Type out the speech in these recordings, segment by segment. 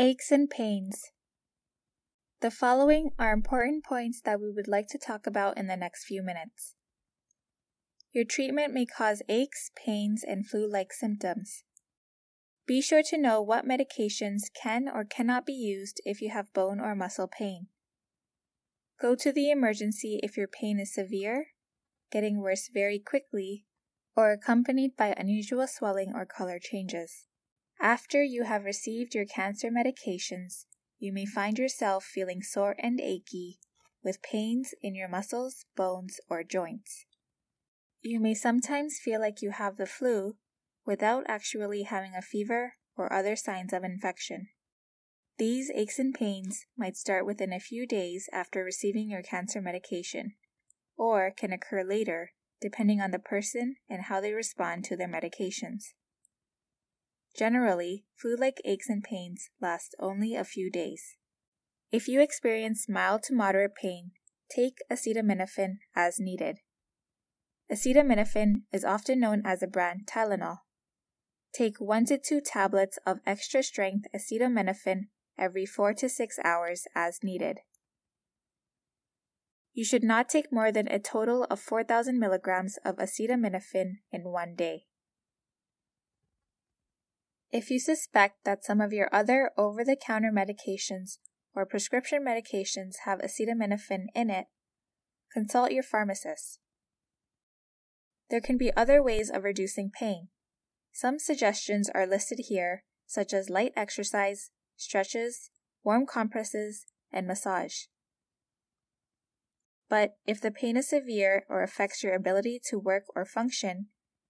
Aches and pains. The following are important points that we would like to talk about in the next few minutes. Your treatment may cause aches, pains, and flu like symptoms. Be sure to know what medications can or cannot be used if you have bone or muscle pain. Go to the emergency if your pain is severe, getting worse very quickly, or accompanied by unusual swelling or color changes. After you have received your cancer medications, you may find yourself feeling sore and achy, with pains in your muscles, bones, or joints. You may sometimes feel like you have the flu without actually having a fever or other signs of infection. These aches and pains might start within a few days after receiving your cancer medication, or can occur later depending on the person and how they respond to their medications. Generally, flu-like aches and pains last only a few days. If you experience mild to moderate pain, take acetaminophen as needed. Acetaminophen is often known as the brand Tylenol. Take 1 to 2 tablets of extra strength acetaminophen every 4 to 6 hours as needed. You should not take more than a total of 4,000 milligrams of acetaminophen in one day. If you suspect that some of your other over the counter medications or prescription medications have acetaminophen in it, consult your pharmacist. There can be other ways of reducing pain. Some suggestions are listed here, such as light exercise, stretches, warm compresses, and massage. But if the pain is severe or affects your ability to work or function,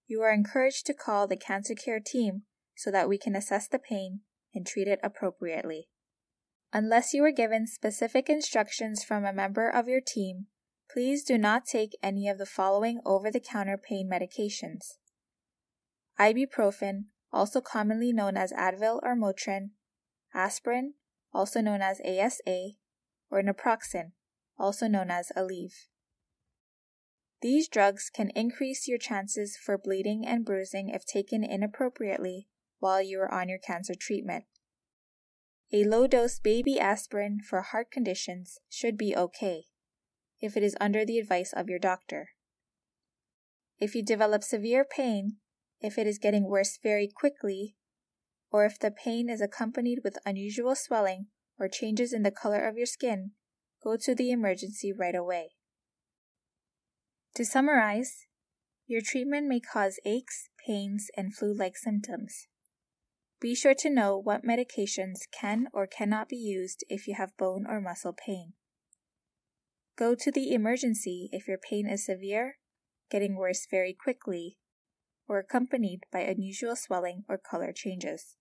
you are encouraged to call the cancer care team so that we can assess the pain and treat it appropriately. Unless you are given specific instructions from a member of your team, please do not take any of the following over the counter pain medications ibuprofen, also commonly known as Advil or Motrin, aspirin, also known as ASA, or naproxen, also known as Aleve. These drugs can increase your chances for bleeding and bruising if taken inappropriately while you are on your cancer treatment. A low dose baby aspirin for heart conditions should be okay if it is under the advice of your doctor. If you develop severe pain, if it is getting worse very quickly, or if the pain is accompanied with unusual swelling or changes in the color of your skin, go to the emergency right away. To summarize, your treatment may cause aches, pains, and flu like symptoms. Be sure to know what medications can or cannot be used if you have bone or muscle pain. Go to the emergency if your pain is severe, getting worse very quickly, or accompanied by unusual swelling or color changes.